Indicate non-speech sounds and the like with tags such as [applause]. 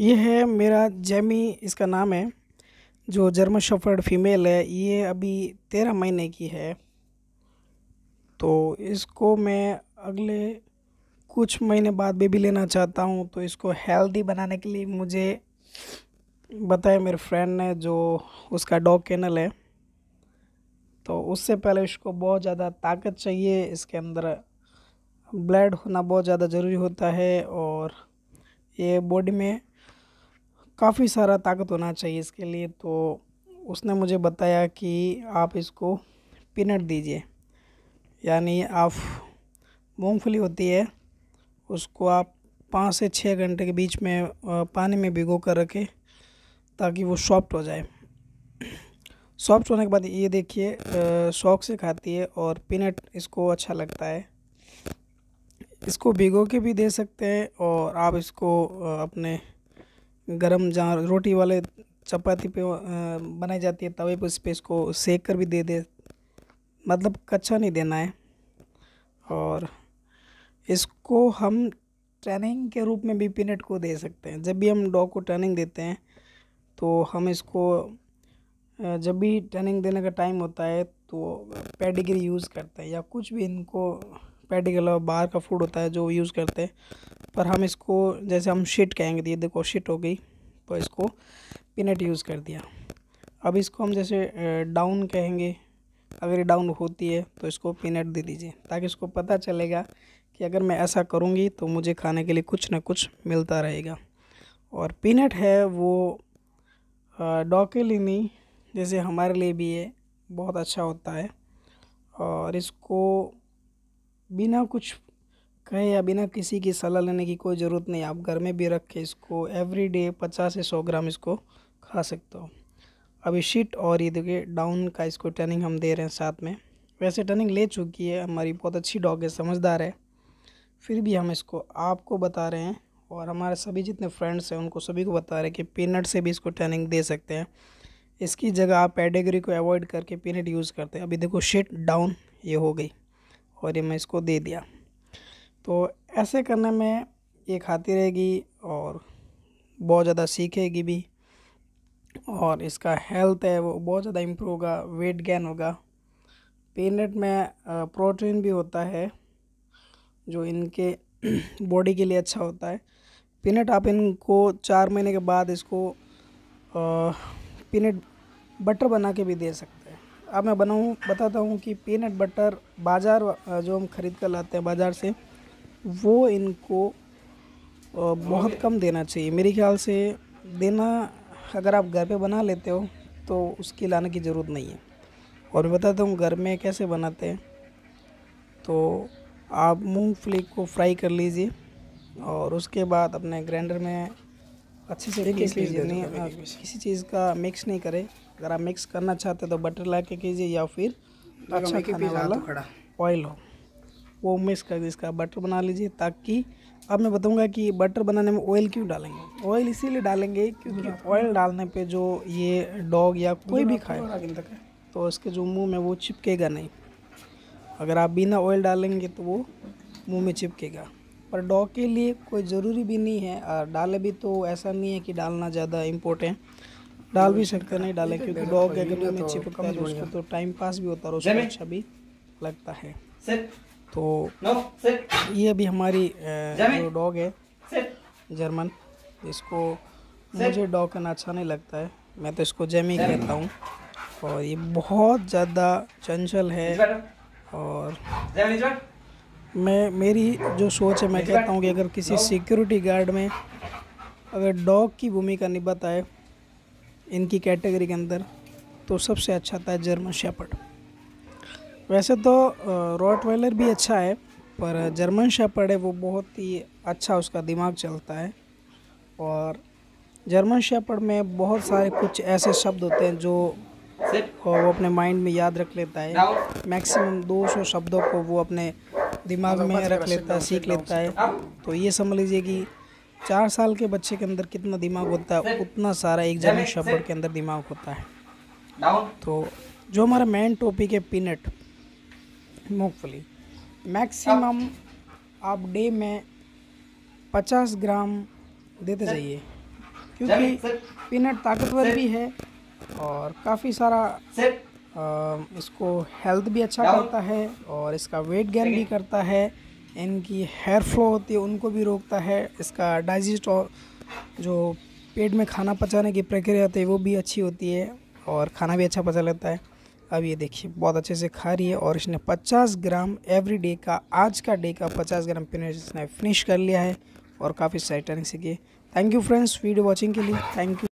ये है मेरा जेमी इसका नाम है जो जर्मन शफर्ड फीमेल है ये अभी तेरह महीने की है तो इसको मैं अगले कुछ महीने बाद बेबी लेना चाहता हूँ तो इसको हेल्दी बनाने के लिए मुझे बताया मेरे फ्रेंड ने जो उसका डॉग कैनल है तो उससे पहले इसको बहुत ज़्यादा ताकत चाहिए इसके अंदर ब्लड होना बहुत ज़्यादा ज़रूरी होता है और ये बॉडी में काफ़ी सारा ताकत होना चाहिए इसके लिए तो उसने मुझे बताया कि आप इसको पीनट दीजिए यानी आप मूँगफली होती है उसको आप पाँच से छः घंटे के बीच में पानी में भिगो कर रखें ताकि वो सॉफ्ट हो जाए सॉफ्ट होने के बाद ये देखिए शौक से खाती है और पीनट इसको अच्छा लगता है इसको भिगो के भी दे सकते हैं और आप इसको अपने गरम जहाँ रोटी वाले चपाती पे बनाई जाती है तवे पे उस पर इसको सेक कर भी दे दे मतलब कच्चा नहीं देना है और इसको हम ट्रेनिंग के रूप में भी पीनट को दे सकते हैं जब भी हम डॉग को ट्रेनिंग देते हैं तो हम इसको जब भी ट्रेनिंग देने का टाइम होता है तो पेडिग्री यूज़ करते हैं या कुछ भी इनको पैटी के अलावा बाहर का फूड होता है जो यूज़ करते हैं पर हम इसको जैसे हम शिट कहेंगे दिए देखो शिट हो गई तो इसको पिनट यूज़ कर दिया अब इसको हम जैसे डाउन कहेंगे अगर ये डाउन होती है तो इसको पिनट दे दीजिए ताकि इसको पता चलेगा कि अगर मैं ऐसा करूँगी तो मुझे खाने के लिए कुछ ना कुछ मिलता रहेगा और पिनट है वो डॉग के लिए नहीं जैसे हमारे लिए भी ये बहुत अच्छा होता है और इसको बिना कुछ कहे या बिना किसी की सलाह लेने की कोई ज़रूरत नहीं आप घर में भी रख के इसको एवरी डे पचास से सौ ग्राम इसको खा सकते हो अभी शीट और ये देखिए डाउन का इसको टर्निंग हम दे रहे हैं साथ में वैसे टर्निंग ले चुकी है हमारी बहुत अच्छी डॉग है समझदार है फिर भी हम इसको आपको बता रहे हैं और हमारे सभी जितने फ्रेंड्स हैं उनको सभी को बता रहे हैं कि पीनट से भी इसको टर्निंग दे सकते हैं इसकी जगह आप पेडेगरी को अवॉइड करके पीनट यूज़ करते हैं अभी देखो शीट डाउन ये हो गई और ये मैं इसको दे दिया तो ऐसे करने में ये खाती रहेगी और बहुत ज़्यादा सीखेगी भी और इसका हेल्थ है वो बहुत ज़्यादा इम्प्रूव होगा वेट गेन होगा पीनट में प्रोटीन भी होता है जो इनके बॉडी [clears throat] के लिए अच्छा होता है पीनट आप इनको चार महीने के बाद इसको पीनट बटर बना के भी दे सकते अब मैं बनाऊँ बताता हूँ कि पीनट बटर बाज़ार जो हम ख़रीद कर लाते हैं बाज़ार से वो इनको बहुत कम देना चाहिए मेरे ख्याल से देना अगर आप घर पे बना लेते हो तो उसकी लाने की ज़रूरत नहीं है और मैं बताता हूँ घर में कैसे बनाते हैं तो आप मूंगफली को फ्राई कर लीजिए और उसके बाद अपने ग्राइंडर में अच्छे से पीस लीजिए नहीं किसी चीज़ का मिक्स नहीं करें अगर आप मिक्स करना चाहते तो बटर ला के कीजिए या फिर तो अच्छा खाने वाला ऑयल तो हो वो मिक्स कर इसका बटर बना लीजिए ताकि अब मैं बताऊंगा कि बटर बनाने में ऑयल क्यों डालेंगे ऑयल इसीलिए डालेंगे क्योंकि ऑयल डालने पे जो ये डॉग या कोई भी खाए तो उसके जो मुंह में वो चिपकेगा नहीं अगर आप बिना ऑयल डालेंगे तो वो मुंह में चिपकेगा पर डॉग के लिए कोई ज़रूरी भी नहीं है और डाले भी तो ऐसा नहीं है कि डालना ज़्यादा इम्पोर्टेंट डाल भी सकते नहीं डाले क्योंकि डॉग अगर हमें तो चिपकता है तो उसको तो टाइम पास भी होता है उसको अच्छा भी लगता है तो ये अभी हमारी जो डॉग है जर्मन इसको मुझे डॉग करना अच्छा नहीं लगता है मैं तो इसको ही कहता हूँ और ये बहुत ज़्यादा चंचल है और मैं मेरी जो सोच है मैं कहता हूँ कि अगर किसी सिक्योरिटी गार्ड में अगर डॉग की भूमिका निभाता है इनकी कैटेगरी के अंदर तो सबसे अच्छा था जर्मन शेपर्ड वैसे तो रॉट वेलर भी अच्छा है पर जर्मन शेपर्ड है वो बहुत ही अच्छा उसका दिमाग चलता है और जर्मन शेपर्ड में बहुत सारे कुछ ऐसे शब्द होते हैं जो वो अपने माइंड में याद रख लेता है मैक्सिमम 200 शब्दों को वो अपने दिमाग मतलब में रख लेता है सीख लेता है तो ये समझ लीजिए कि चार साल के बच्चे के अंदर कितना दिमाग होता है उतना सारा एक जन शब्द के अंदर दिमाग होता है तो जो हमारा मेन टॉपिक है पीनट मूँगफली मैक्सिमम आप डे में पचास ग्राम देते जाइए क्योंकि पीनट ताकतवर भी है और काफ़ी सारा इसको हेल्थ भी अच्छा करता है और इसका वेट गेन भी करता है इनकी हेयर फ्लो होती है उनको भी रोकता है इसका डाइजेस्ट और जो पेट में खाना पचाने की प्रक्रिया होती है वो भी अच्छी होती है और खाना भी अच्छा पचा लेता है अब ये देखिए बहुत अच्छे से खा रही है और इसने 50 ग्राम एवरी डे का आज का डे का 50 ग्राम फिनिश इसने फिनिश कर लिया है और काफ़ी सैटनिंग से किए thank you friends video watching के लिए थैंक यू